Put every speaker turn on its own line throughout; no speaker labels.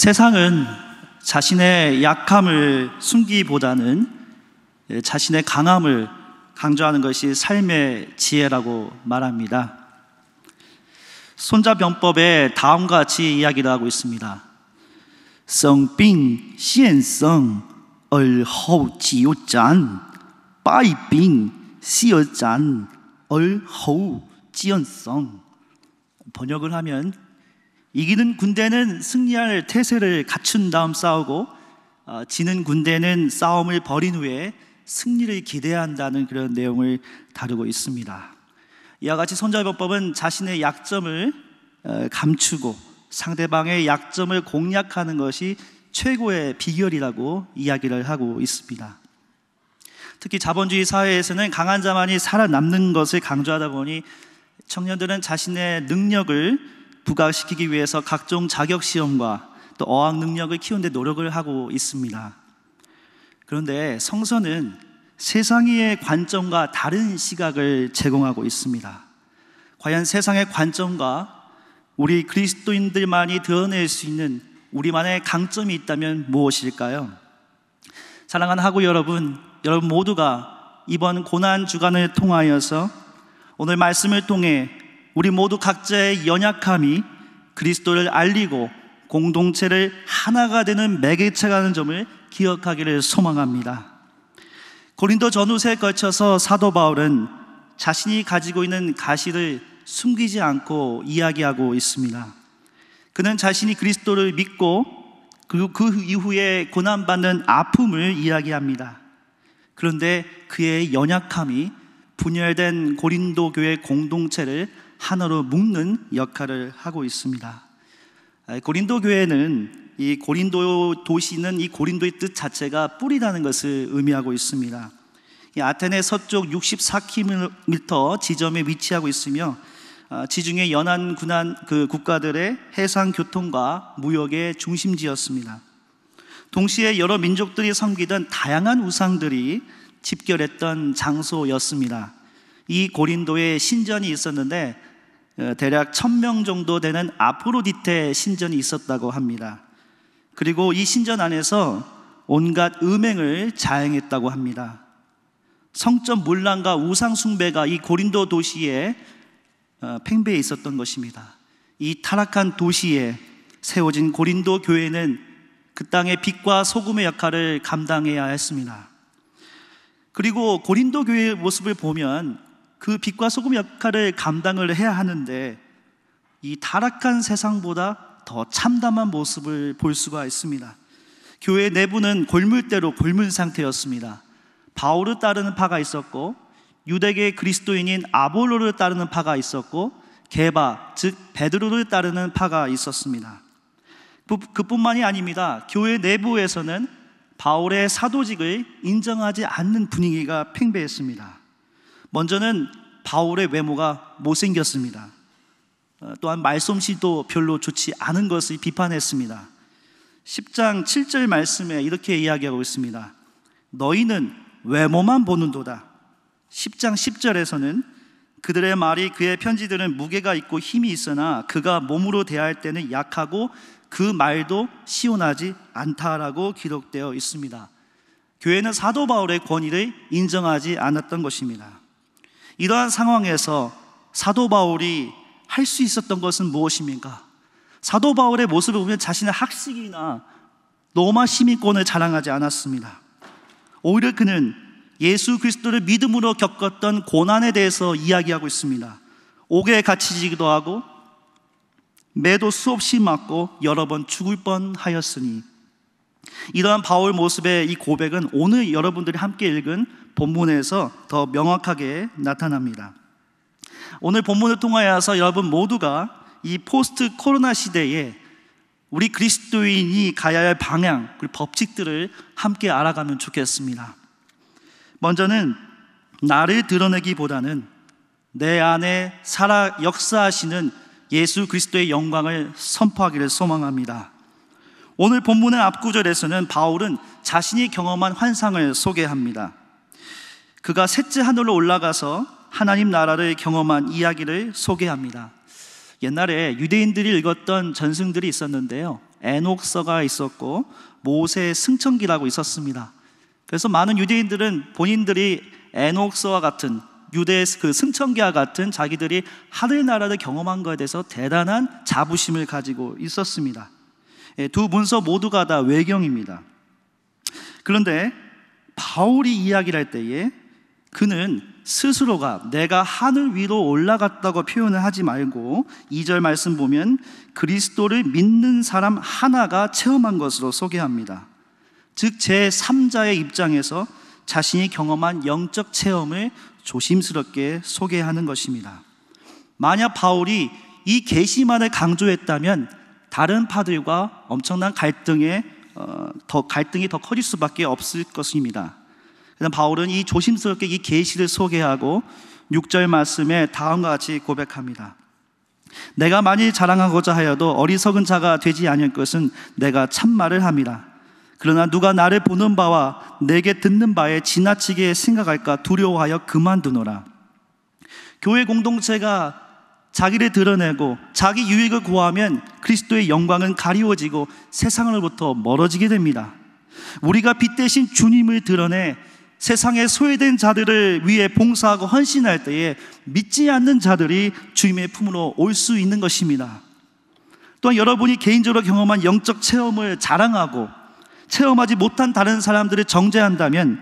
세상은 자신의 약함을 숨기기보다는 예, 자신의 강함을 강조하는 것이 삶의 지혜라고 말합니다. 손자병법에 다음과 같이 이야기를 하고 있습니다. 성빙 시엔성 얼허지요잔바이빙시어잔얼허 지연성 번역을 하면 이기는 군대는 승리할 태세를 갖춘 다음 싸우고 어, 지는 군대는 싸움을 벌인 후에 승리를 기대 한다는 그런 내용을 다루고 있습니다. 이와 같이 손절법법은 자신의 약점을 어, 감추고 상대방의 약점을 공략하는 것이 최고의 비결이라고 이야기를 하고 있습니다. 특히 자본주의 사회에서는 강한 자만이 살아남는 것을 강조하다 보니 청년들은 자신의 능력을 부각시키기 위해서 각종 자격 시험과 또 어학 능력을 키우는 데 노력을 하고 있습니다. 그런데 성서는 세상의 관점과 다른 시각을 제공하고 있습니다. 과연 세상의 관점과 우리 그리스도인들만이 드러낼 수 있는 우리만의 강점이 있다면 무엇일까요? 사랑하는 하고 여러분, 여러분 모두가 이번 고난 주간을 통하여서 오늘 말씀을 통해 우리 모두 각자의 연약함이 그리스도를 알리고 공동체를 하나가 되는 매개체라는 점을 기억하기를 소망합니다. 고린도 전후세에 걸쳐서 사도 바울은 자신이 가지고 있는 가시를 숨기지 않고 이야기하고 있습니다. 그는 자신이 그리스도를 믿고 그리고 그 이후에 고난받는 아픔을 이야기합니다. 그런데 그의 연약함이 분열된 고린도 교회 공동체를 하나로 묶는 역할을 하고 있습니다. 아, 고린도 교회는 이 고린도 도시는 이 고린도의 뜻 자체가 뿌리라는 것을 의미하고 있습니다. 아테네 서쪽 64km 지점에 위치하고 있으며 아, 지중해 연안 군안 그 국가들의 해상 교통과 무역의 중심지였습니다. 동시에 여러 민족들이 섬기던 다양한 우상들이 집결했던 장소였습니다. 이 고린도에 신전이 있었는데 어, 대략 1000명 정도 되는 아프로디테 신전이 있었다고 합니다. 그리고 이 신전 안에서 온갖 음행을 자행했다고 합니다. 성점 물란과 우상 숭배가 이 고린도 도시에 어, 팽배해 있었던 것입니다. 이 타락한 도시에 세워진 고린도 교회는 그 땅의 빛과 소금의 역할을 감당해야 했습니다. 그리고 고린도 교회의 모습을 보면 그 빛과 소금 역할을 감당을 해야 하는데 이 타락한 세상보다 더 참담한 모습을 볼 수가 있습니다. 교회 내부는 골물대로 골문 상태였습니다. 바울을 따르는 파가 있었고 유대계 그리스도인인 아볼로를 따르는 파가 있었고 개바즉 베드로를 따르는 파가 있었습니다. 그뿐만이 아닙니다. 교회 내부에서는 바울의 사도직을 인정하지 않는 분위기가 팽배했습니다. 먼저는 바울의 외모가 못생겼습니다. 어, 또한 말솜씨도 별로 좋지 않은 것을 비판했습니다. 10장 7절 말씀에 이렇게 이야기하고 있습니다. 너희는 외모만 보는도다. 10장 10절에서는 그들의 말이 그의 편지들은 무게가 있고 힘이 있으나 그가 몸으로 대할 때는 약하고 그 말도 시원하지 않다라고 기록되어 있습니다. 교회는 사도 바울의 권위를 인정하지 않았던 것입니다. 이러한 상황에서 사도 바울이 할 수 있었던 것은 무엇입니까? 사도 바울의 모습을 보면 자신의 학식이나 로마 시민권을 자랑하지 않았습니다. 오히려 그는 예수 그리스도를 믿음으로 겪었던 고난에 대해서 이야기하고 있습니다. 옥에 갇히기도 하고 매도 수없이 맞고 여러 번 죽을 뻔하였으니 이러한 바울 모습의 이 고백은 오늘 여러분들이 함께 읽은 본문에서 더 명확하게 나타납니다. 오늘 본문을 통하여서 여러분 모두가 이 포스트 코로나 시대에 우리 그리스도인이 가야 할 방향, 그리고 법칙들을 함께 알아가면 좋겠습니다. 먼저는 나를 드러내기보다는 내 안에 살아 역사하시는 예수 그리스도의 영광을 선포하기를 소망합니다. 오늘 본문의 앞구절에서는 바울은 자신이 경험한 환상을 소개합니다. 그가 셋째 하늘로 올라가서 하나님 나라를 경험한 이야기를 소개합니다. 옛날에 유대인들이 읽었던 전승들이 있었는데요. 에녹서가 있었고 모세 승천기라고 있었습니다. 그래서 많은 유대인들은 본인들이 에녹서와 같은 유대그 승천기와 같은 자기들이 하늘 나라를 경험한 것에 대해서 대단한 자부심을 가지고 있었습니다. 예, 두 문서 모두가 다 외경입니다. 그런데 바울이 이야기를 할 때에 그는 스스로가 내가 하늘 위로 올라갔다고 표현을 하지 말고 2절 말씀 보면 그리스도를 믿는 사람 하나가 체험한 것으로 소개합니다. 즉 제3자의 입장에서 자신이 경험한 영적 체험을 조심스럽게 소개하는 것입니다. 만약 바울이 이 계시만을 강조했다면 다른 파들과 엄청난 갈등에 어, 더 갈등이 더 커질 수밖에 없을 것입니다. 그래서 바울은 이 조심스럽게 이 계시를 소개하고 6절 말씀에 다음과 같이 고백합니다. 내가 많이 자랑하고자 하여도 어리석은 자가 되지 않을 것은 내가 참말을 합니다. 그러나 누가 나를 보는 바와 내게 듣는 바에 지나치게 생각할까 두려워하여 그만두노라. 교회 공동체가 자기를 드러내고 자기 유익을 구하면 그리스도의 영광은 가리워지고 세상으로부터 멀어지게 됩니다. 우리가 빛 대신 주님을 드러내 세상에 소외된 자들을 위해 봉사하고 헌신할 때에 믿지 않는 자들이 주님의 품으로 올 수 있는 것입니다. 또한 여러분이 개인적으로 경험한 영적 체험을 자랑하고 체험하지 못한 다른 사람들을 정죄한다면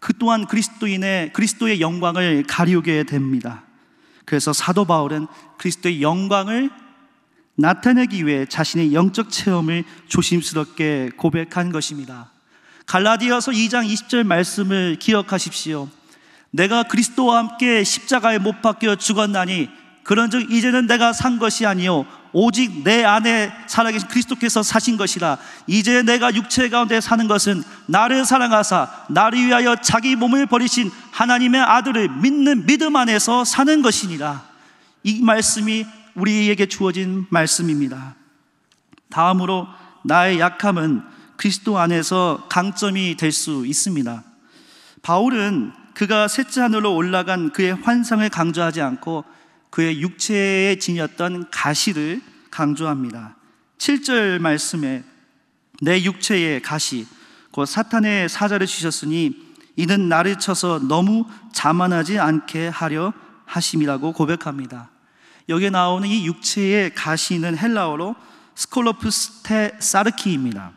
그 또한 그리스도인의 그리스도의 영광을 가리우게 됩니다. 그래서 사도 바울은 그리스도의 영광을 나타내기 위해 자신의 영적 체험을 조심스럽게 고백한 것입니다. 갈라디아서 2장 20절 말씀을 기억하십시오. 내가 그리스도와 함께 십자가에 못 박혀 죽었나니 그런즉 이제는 내가 산 것이 아니요 오직 내 안에 살아계신 그리스도께서 사신 것이라 이제 내가 육체 가운데 사는 것은 나를 사랑하사 나를 위하여 자기 몸을 버리신 하나님의 아들을 믿는 믿음 안에서 사는 것이니라 이 말씀이 우리에게 주어진 말씀입니다 다음으로 나의 약함은 그리스도 안에서 강점이 될 수 있습니다. 바울은 그가 셋째 하늘로 올라간 그의 환상을 강조하지 않고 그의 육체에 지녔던 가시를 강조합니다. 7절 말씀에 내 육체의 가시, 곧 사탄의 사자를 주셨으니 이는 나를 쳐서 너무 자만하지 않게 하려 하심이라고 고백합니다. 여기에 나오는 이 육체의 가시는 헬라어로 스콜로프스테 사르키입니다.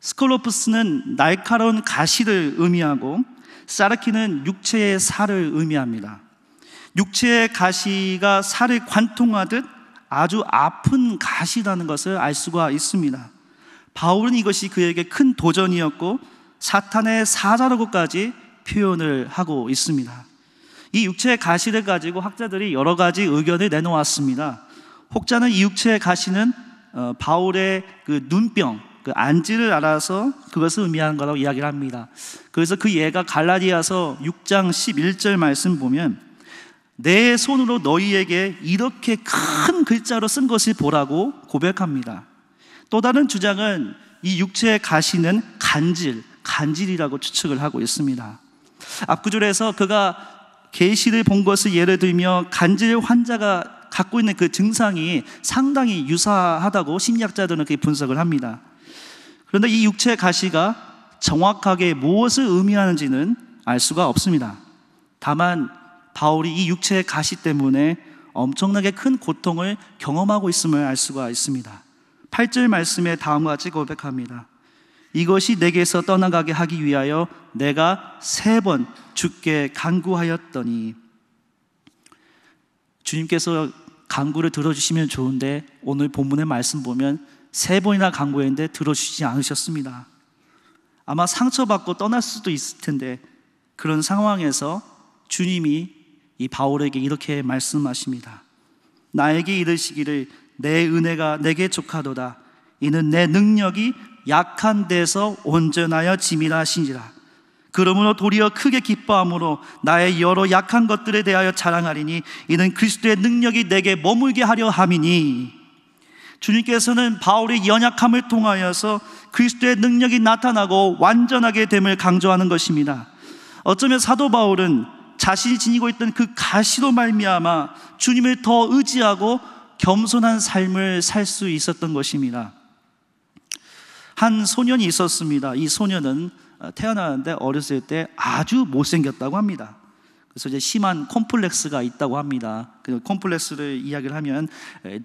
스콜로프스는 날카로운 가시를 의미하고 사르키는 육체의 살을 의미합니다. 육체의 가시가 살을 관통하듯 아주 아픈 가시라는 것을 알 수가 있습니다. 바울은 이것이 그에게 큰 도전이었고 사탄의 사자라고까지 표현을 하고 있습니다. 이 육체의 가시를 가지고 학자들이 여러 가지 의견을 내놓았습니다. 혹자는 이 육체의 가시는 어, 바울의 그 눈병, 그 안지를 알아서 그것을 의미하는 거라고 이야기를 합니다. 그래서 그 예가 갈라디아서 6장 11절 말씀 보면 내 손으로 너희에게 이렇게 큰 글자로 쓴 것을 보라고 고백합니다. 또 다른 주장은 이 육체의 가시는 간질, 간질이라고 추측을 하고 있습니다. 앞구절에서 그가 계시를 본 것을 예를 들며 간질 환자가 갖고 있는 그 증상이 상당히 유사하다고 심리학자들은 그게 분석을 합니다. 그런데 이 육체 의 가시가 정확하게 무엇을 의미하는지는 알 수가 없습니다. 다만 바울이 이 육체의 가시 때문에 엄청나게 큰 고통을 경험하고 있음을 알 수가 있습니다. 8절 말씀에 다음과 같이 고백합니다. 이것이 내게서 떠나가게 하기 위하여 내가 세 번 죽게 간구하였더니 주님께서 간구를 들어주시면 좋은데 오늘 본문의 말씀 보면 세 번이나 강구했는데 들어주지 않으셨습니다. 아마 상처받고 떠날 수도 있을 텐데 그런 상황에서 주님이 이 바울에게 이렇게 말씀하십니다. 나에게 이르시기를 내 은혜가 내게 족하도다. 이는 내 능력이 약한 데서 온전하여 짐이라 하신지라. 그러므로 도리어 크게 기뻐함으로 나의 여러 약한 것들에 대하여 자랑하리니 이는 그리스도의 능력이 내게 머물게 하려 함이니 주님께서는 바울의 연약함을 통하여서 그리스도의 능력이 나타나고 완전하게 됨을 강조하는 것입니다. 어쩌면 사도 바울은 자신이 지니고 있던 그 가시로 말미암아 주님을 더 의지하고 겸손한 삶을 살 수 있었던 것입니다. 한 소년이 있었습니다. 이 소년은 태어나는데 어렸을 때 아주 못생겼다고 합니다. 그래서 이제 심한 콤플렉스가 있다고 합니다. 그 콤플렉스를 이야기를 하면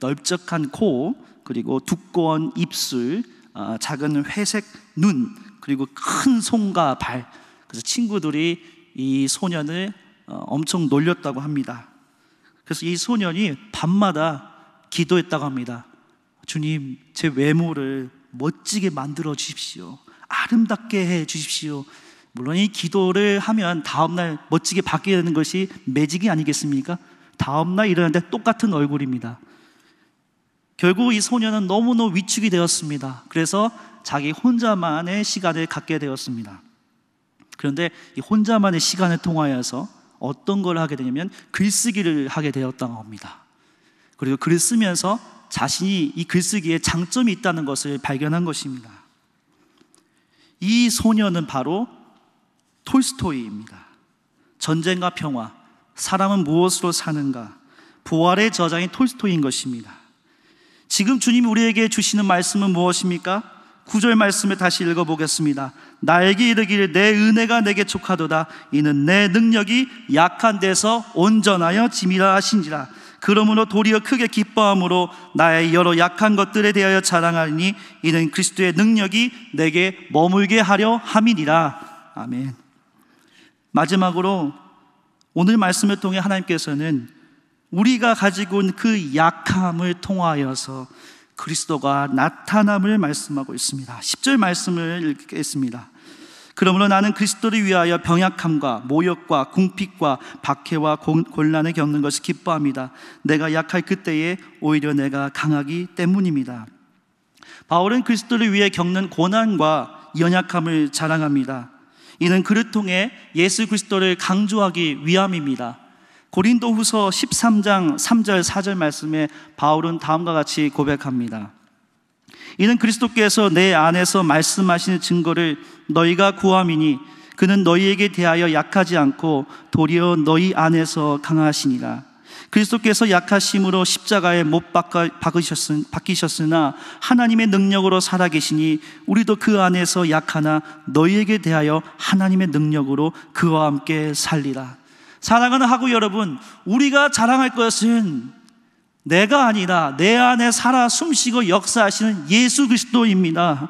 넓적한 코, 그리고 두꺼운 입술, 아, 작은 회색 눈, 그리고 큰 손과 발. 그래서 친구들이 이 소년을 어, 엄청 놀렸다고 합니다. 그래서 이 소년이 밤마다 기도했다고 합니다. 주님, 제 외모를 멋지게 만들어 주십시오. 아름답게 해 주십시오. 물론 이 기도를 하면 다음날 멋지게 바 받게 되는 것이 매직이 아니겠습니까? 다음날 일어났는데 똑같은 얼굴입니다. 결국 이 소녀는 너무너무 위축이 되었습니다. 그래서 자기 혼자만의 시간을 갖게 되었습니다. 그런데 이 혼자만의 시간을 통하여서 어떤 걸 하게 되냐면 글쓰기를 하게 되었다고 합니다. 그리고 글을 쓰면서 자신이 이 글쓰기에 장점이 있다는 것을 발견한 것입니다. 이 소녀는 바로 톨스토이입니다. 전쟁과 평화, 사람은 무엇으로 사는가? 부활의 저장이 톨스토이인 것입니다. 지금 주님이 우리에게 주시는 말씀은 무엇입니까? 구절 말씀을 다시 읽어보겠습니다. 나에게 이르기를 내 은혜가 내게 족하도다. 이는 내 능력이 약한 데서 온전하여 짐이라 하신지라. 그러므로 도리어 크게 기뻐함으로 나의 여러 약한 것들에 대하여 자랑하리니 이는 그리스도의 능력이 내게 머물게 하려 함이니라. 아멘. 마지막으로 오늘 말씀을 통해 하나님께서는 우리가 가지고 온 그 약함을 통하여서 그리스도가 나타남을 말씀하고 있습니다. 10절 말씀을 읽겠습니다. 그러므로 나는 그리스도를 위하여 병약함과 모욕과 궁핍과 박해와 곤란을 겪는 것을 기뻐합니다. 내가 약할 그때에 오히려 내가 강하기 때문입니다. 바울은 그리스도를 위해 겪는 고난과 연약함을 자랑합니다. 이는 그를 통해 예수 그리스도를 강조하기 위함입니다. 고린도 후서 13장 3절 4절 말씀에 바울은 다음과 같이 고백합니다. 이는 그리스도께서 내 안에서 말씀하시는 증거를 너희가 구함이니 그는 너희에게 대하여 약하지 않고 도리어 너희 안에서 강하시니라. 그리스도께서 약하심으로 십자가에 못 박아, 으셨으나 하나님의 능력으로 살아계시니 우리도 그 안에서 약하나 너희에게 대하여 하나님의 능력으로 그와 함께 살리라. 사랑하는 하고 여러분, 우리가 자랑할 것은 내가 아니라 내 안에 살아 숨쉬고 역사하시는 예수 그리스도입니다.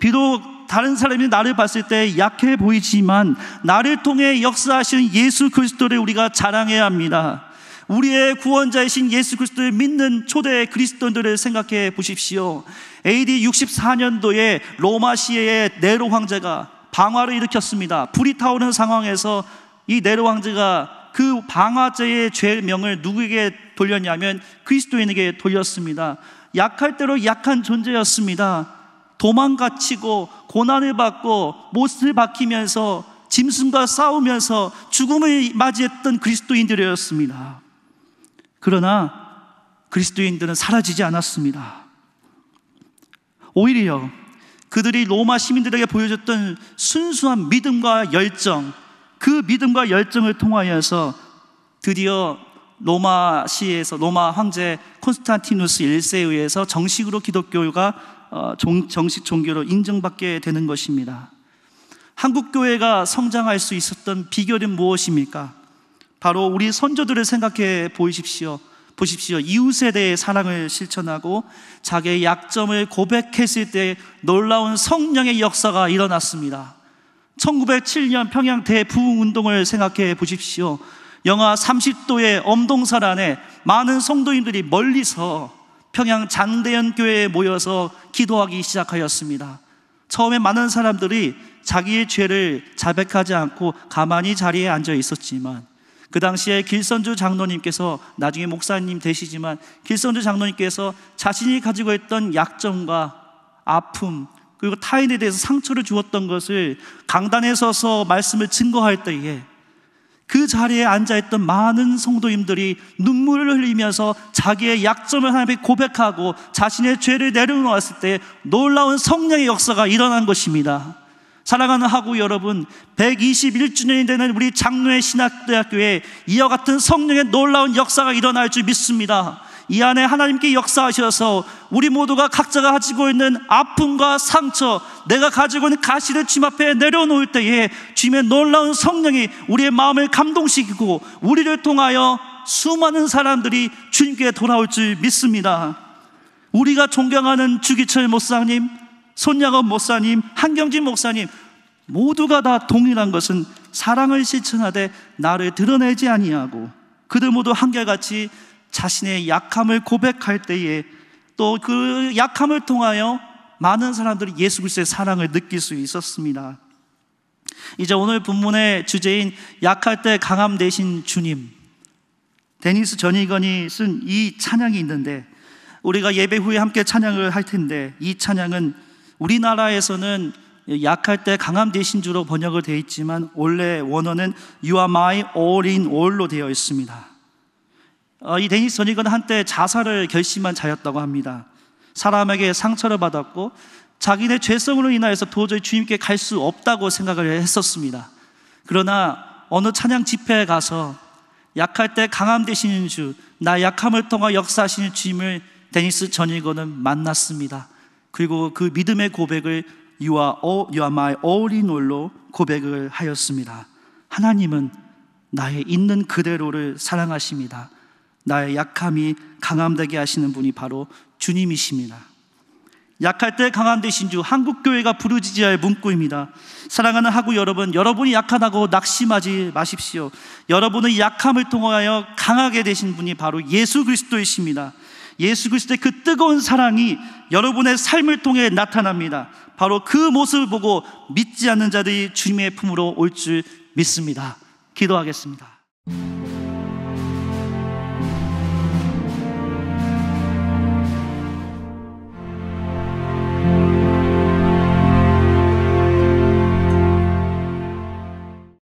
비록 다른 사람이 나를 봤을 때 약해 보이지만 나를 통해 역사하시 예수 그리스도를 우리가 자랑해야 합니다. 우리의 구원자이신 예수 그리스도를 믿는 초대 그리스도인들을 생각해 보십시오. AD 64년도에 로마 시의 네로 황제가 방화를 일으켰습니다. 불이 타오르는 상황에서 이 네로 황제가 그 방화죄의 죄명을 누구에게 돌렸냐면 그리스도인에게 돌렸습니다. 약할 대로 약한 존재였습니다. 도망가치고 고난을 받고 못을 박히면서 짐승과 싸우면서 죽음을 맞이했던 그리스도인들이었습니다. 그러나 그리스도인들은 사라지지 않았습니다. 오히려 그들이 로마 시민들에게 보여줬던 순수한 믿음과 열정, 그 믿음과 열정을 통하여서 드디어 로마 시에서 로마 황제 콘스탄티누스 1세에 의해서 정식으로 기독교가 어, 정식 종교로 인정받게 되는 것입니다. 한국 교회가 성장할 수 있었던 비결은 무엇입니까? 바로 우리 선조들을 생각해 보이십시오. 보십시오. 이웃에 대해 사랑을 실천하고 자기의 약점을 고백했을 때 놀라운 성령의 역사가 일어났습니다. 1907년 평양 대부흥 운동을 생각해 보십시오. 영하 30도의 엄동산 안에 많은 성도인들이 멀리서 평양 장대현 교회에 모여서 기도하기 시작하였습니다. 처음에 많은 사람들이 자기의 죄를 자백하지 않고 가만히 자리에 앉아 있었지만 그 당시에 길선주 장로님께서 나중에 목사님 되시지만 길선주 장로님께서 자신이 가지고 있던 약점과 아픔 그리고 타인에 대해서 상처를 주었던 것을 강단에 서서 말씀을 증거할 때에 그 자리에 앉아있던 많은 성도님들이 눈물을 흘리면서 자기의 약점을 하나님께 고백하고 자신의 죄를 내려놓았을 때 놀라운 성령의 역사가 일어난 것입니다. 사랑하는 하구 여러분, 121주년이 되는 우리 장로의 신학대학교에 이와 같은 성령의 놀라운 역사가 일어날 줄 믿습니다. 이 안에 하나님께 역사하셔서 우리 모두가 각자가 가지고 있는 아픔과 상처, 내가 가지고 있는 가시를 주님 앞에 내려놓을 때에 주님의 놀라운 성령이 우리의 마음을 감동시키고 우리를 통하여 수많은 사람들이 주님께 돌아올 줄 믿습니다. 우리가 존경하는 주기철 목사님, 손야업 목사님, 한경진 목사님 모두가 다 동일한 것은 사랑을 실천하되 나를 드러내지 아니하고 그들 모두 한결같이 자신의 약함을 고백할 때에 또 그 약함을 통하여 많은 사람들이 예수 그리스도의 사랑을 느낄 수 있었습니다. 이제 오늘 본문의 주제인 약할 때 강함 대신 주님 데니스 전이건이 쓴 이 찬양이 있는데 우리가 예배 후에 함께 찬양을 할 텐데 이 찬양은 우리나라에서는 약할 때 강함 되신 주로 번역을 되어 있지만 원래 원어는 You are my all in all로 되어 있습니다. 어, 이 데니스 저닉은 한때 자살을 결심한 자였다고 합니다. 사람에게 상처를 받았고 자기네 죄성으로 인하여서 도저히 주님께 갈 수 없다고 생각을 했었습니다. 그러나 어느 찬양 집회에 가서 약할 때 강함 되시는 주, 나 약함을 통하 역사하시는 주님을 데니스 전이거는 만났습니다. 그리고 그 믿음의 고백을 You are, all, you are my all in all로 고백을 하였습니다. 하나님은 나의 있는 그대로를 사랑하십니다. 나의 약함이 강함되게 하시는 분이 바로 주님이십니다. 약할 때 강함 되신 주 한국교회가 부르짖어야 문구입니다. 사랑하는 하구 여러분, 여러분이 약하다고 낙심하지 마십시오. 여러분의 약함을 통하여 강하게 되신 분이 바로 예수 그리스도이십니다. 예수 그리스도의 그 뜨거운 사랑이 여러분의 삶을 통해 나타납니다. 바로 그 모습을 보고 믿지 않는 자들이 주님의 품으로 올 줄 믿습니다. 기도하겠습니다.